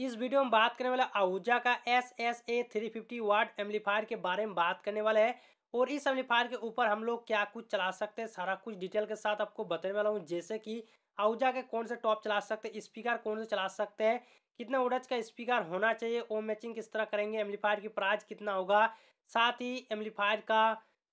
इस वीडियो में बात करने वाला आहूजा का S S A three fifty watt amplifier के बारे में बात करने वाला है और इस एम्पलीफायर के ऊपर हम लोग क्या कुछ चला सकते हैं सारा कुछ डिटेल के साथ आपको बताने वाला हूँ जैसे कि आहूजा के कौन से टॉप चला सकते हैं स्पीकर कौन से चला सकते हैं कितना उडज का स्पीकर होना चाहिए ओ मैचिंग किस तरह करेंगे एम्पलीफायर की प्राइस कितना होगा साथ ही एम्पलीफायर का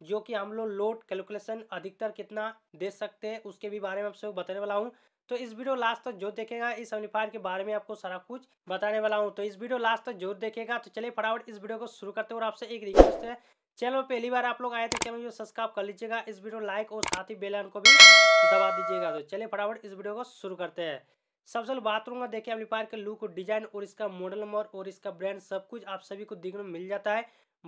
जो कि हम लोग लोड कैलकुलेशन अधिकतर कितना दे सकते हैं उसके भी बारे में आपसे बताने वाला हूँ तो इस वीडियो लास्ट तक तो जो देखेगा इस एम्पलीफायर के बारे में आपको सारा कुछ बताने वाला हूँ तो इस वीडियो लास्ट तक तो जो देखेगा तो चलिए फटाफट इस वीडियो को शुरू करते और आपसे एक रिक्वेस्ट है चैनल पहली बार आप लोग आए तो चैनल को सब्सक्राइब कर लीजिएगा इस वीडियो लाइक और साथ ही बेलन को भी दबा दीजिएगा तो चलिए फटाफट इस वीडियो को शुरू करते हैं सबसे पहले बात करूंगा देखिए एम्पलीफायर का लुक डिजाइन और इसका मॉडल नंबर और इसका ब्रांड सब कुछ आप सभी को देखने में मिल जाता है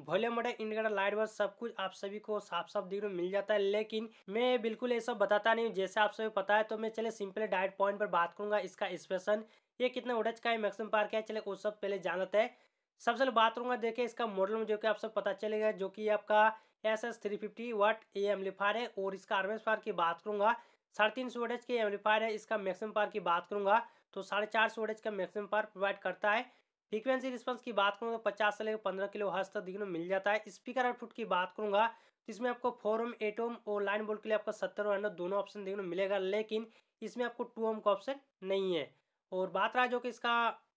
वॉल्यूम मोटे इंडिकेटर लाइट बस सब कुछ आप सभी को साफ साफ देखने में मिल जाता है लेकिन मैं बिल्कुल ये सब बताता नहीं हूँ जैसे आप सभी पता है तो मैं चले सिंपल डायरेक्ट पॉइंट पर बात करूंगा इसका स्पेशन ये कितना उड़च का है मैक्सिमम पार्क है चले वो सब पहले जान लेते हैं सबसे पहले बात करूंगा देखिए इसका मॉडल में जो कि आप सब पता चलेगा जो कि आपका S S three fifty watt A amplifier है और इसका आर्मेस पार्क की बात करूंगा साढ़े तीन सौ के एम्पलीफायर है इसका मैक्सिमम पार की बात करूंगा तो साढ़े चार सौ का मैक्सिमम पार प्रोवाइड करता है फ्रीक्वेंसी रिस्पांस की बात करूँगा तो पचास से लेकर पंद्रह किलो हर्स तक देखने मिल जाता है स्पीकर आउटपुट की बात करूँगा तो इसमें आपको फोर ओम एट ओम और लाइन बोल्ट के लिए आपको सत्तर और हंड्रेड दोनों ऑप्शन देखने मिलेगा लेकिन इसमें आपको टू ओम का ऑप्शन नहीं है और बात रहा जो कि इसका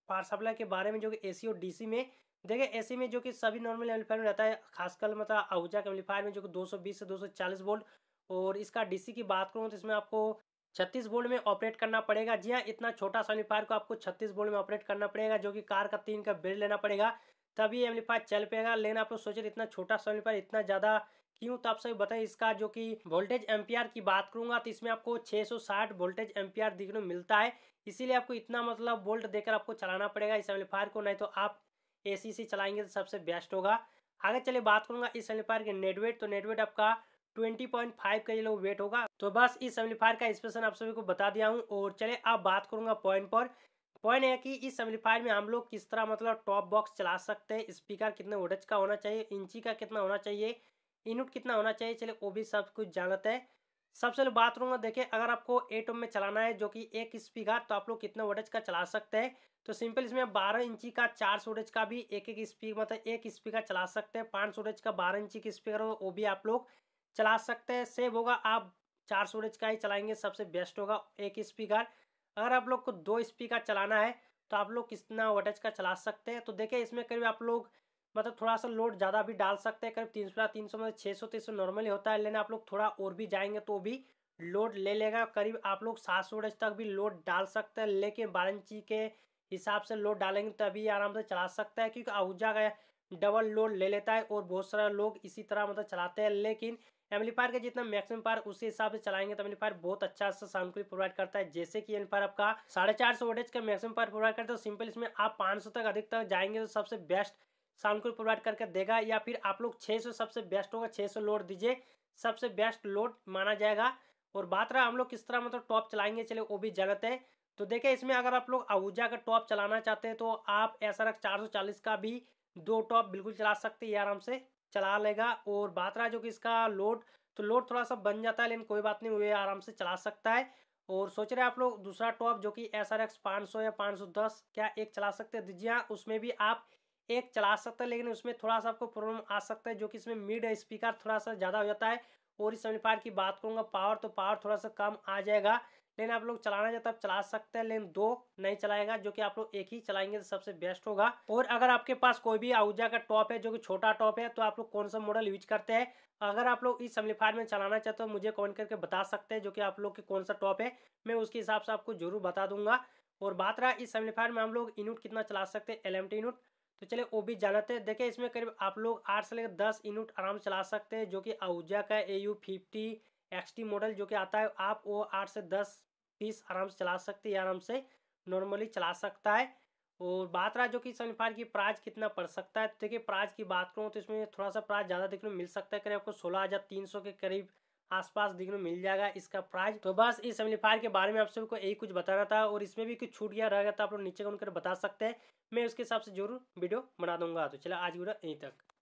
पावर सप्लाई के बारे में जो कि ए और डी में देखिए ए में जो कि सभी नॉर्मल एम्पलीफायर में रहता है खासकर मतलब आहूजा के एम्पलीफायर में जो कि 220 से 240 वोल्ट और इसका डीसी की बात करूँ तो इसमें आपको छत्तीस बोल्ट में ऑपरेट करना पड़ेगा जी हाँ इतना छोटा सा एम्पलीफायर को आपको छत्तीस बोल्ट में ऑपरेट करना पड़ेगा जो कि कार का तीन का बेल्ट लेना पड़ेगा तभी एम्पलीफायर चल पाएगा लेकिन आप लोग सोचे तो इतना छोटा सा एम्पलीफायर इतना ज़्यादा क्यों तो आप सभी बताएं इसका जो कि वोल्टेज एम्पियर की बात करूंगा तो इसमें आपको 660 वोल्टेज एम्पियर देखने को मिलता है इसीलिए आपको इतना मतलब वोल्ट देकर आपको चलाना पड़ेगा इस एम्पलीफायर को नहीं तो आप एसी से चलाएंगे तो सबसे बेस्ट होगा आगे चलिए बात करूंगा इस एम्पलीफायर के नेटवेट तो नेटवेट आपका ट्वेंटी पॉइंट फाइव का लोग वेट होगा तो बस इस एम्पलीफायर का स्पेशन आप सभी को बता दिया हूँ और चले अब बात करूंगा पॉइंट पर पॉइंट है कि इस एम्पलीफायर में हम लोग किस तरह मतलब टॉप बॉक्स चला सकते हैं स्पीकर कितने वोटेज का होना चाहिए इंची का कितना होना चाहिए इनुट कितना होना चाहिए चले वो भी सब कुछ जानते हैं सबसे पहले बात करूँगा देखिए अगर आपको एटम में चलाना है जो कि एक स्पीकर तो आप लोग कितने वोटेज का चला सकते हैं तो सिंपल इसमें बारह इंची का चार वोटेज का भी एक एक स्पीकर मतलब एक स्पीकर चला सकते हैं पाँच वोटेज का बारह इंची का स्पीकर वो भी आप लोग चला सकते हैं सेव होगा आप चार सौ का ही चलाएंगे सबसे बेस्ट होगा एक स्पीकर अगर आप लोग को दो स्पीकर चलाना है तो आप लोग कितना वोटेज का चला सकते हैं तो देखिए इसमें करीब आप लोग मतलब थोड़ा सा लोड ज़्यादा भी डाल सकते हैं करीब तीन सौ तीन सौ मतलब छः सौ तीन सौ नॉर्मली होता है लेकिन आप लोग थोड़ा और भी जाएंगे तो भी लोड ले लेगा करीब आप लोग सात सौ तक भी लोड डाल सकते हैं लेकिन बारह इंची के हिसाब से लोड डालेंगे तभी आराम से चला सकता है क्योंकि आहूजा का डबल लोड ले लेता है और बहुत सारे लोग इसी तरह मतलब चलाते हैं लेकिन एम्पलीफायर का जितना मैक्सिमम पार उसी हिसाब से चलाएंगे तो एम्पलीफायर बहुत अच्छा सा साउंड को प्रोवाइड करता है जैसे कि एम्पलीफायर आपका साढ़े चार सौ वोटेज का मैक्सिमम पार प्रोवाइड करता है तो सिंपल इसमें आप पाँच सौ तक अधिक तक जाएंगे तो सबसे बेस्ट साउंड को प्रोवाइड करके देगा या फिर आप लोग छः सौ सबसे बेस्ट होगा छः सौ लोड दीजिए सबसे बेस्ट लोड माना जाएगा और बात रहा हम लोग किस तरह मतलब टॉप चलाएंगे चले वो भी जगत है तो देखिए इसमें अगर आप लोग आहूजा का टॉप चलाना चाहते हैं तो आप ऐसा रख चार सौ चालीस का भी दो टॉप बिल्कुल चला सकते हैं आराम से चला लेगा और बात रहा जो कि इसका लोड तो लोड थोड़ा सा बन जाता है लेकिन कोई बात नहीं वे आराम से चला सकता है और सोच रहे आप लोग दूसरा टॉप जो कि एस आर एक्स पाँच सौ या पाँच सौ दस क्या एक चला सकते हैं तो जी हाँ उसमें भी आप एक चला सकते हैं लेकिन उसमें थोड़ा सा आपको प्रॉब्लम आ सकता है जो कि इसमें मिड स्पीकर थोड़ा सा ज़्यादा हो जाता है और सेवेंटी फाइव की बात करूँगा पावर तो पावर थोड़ा सा कम आ जाएगा लेकिन आप लोग चलाना चाहते आप चला सकते हैं लेकिन दो नहीं चलाएगा जो कि आप लोग एक ही चलाएंगे तो सबसे बेस्ट होगा और अगर आपके पास कोई भी आउजा का टॉप है जो कि छोटा टॉप है तो आप लोग कौन सा मॉडल यूज करते हैं अगर आप लोग इस समिफायर में चलाना चाहते हो मुझे कमेंट करके बता सकते हैं जो कि आप लोग के कौन सा टॉप है मैं उसके हिसाब से आपको जरूर बता दूंगा और बात रहा इस समिफायर में हम लोग इनूट कितना चला सकते हैं एल एम टी इनूट तो चलिए वो भी जानते हैं देखिए इसमें करीब आप लोग आठ से लेकर दस यूनिट आराम चला सकते हैं जो कि आहूजा का A U fifty X T model जो कि आता है आप वो आठ से दस पीस आराम से चला सकते हैं आराम से नॉर्मली चला सकता है और बात रहा जो कि सनफायर की प्राइज कितना पड़ सकता है तो देखिए प्राइज की बात करूँ तो इसमें थोड़ा सा प्राइज ज़्यादा देखने को मिल सकता है करीब आपको सोलह हज़ार तीन सौ के करीब आसपास देखने मिल जाएगा इसका प्राइस तो बस इस एम्पलीफायर के बारे में आप सबको यही कुछ बताना था और इसमें भी कुछ छूट गया रहेगा तो आप लोग नीचे कमेंट कर बता सकते हैं मैं उसके हिसाब से जरूर वीडियो बना दूंगा तो चला आज वीडियो यहीं तक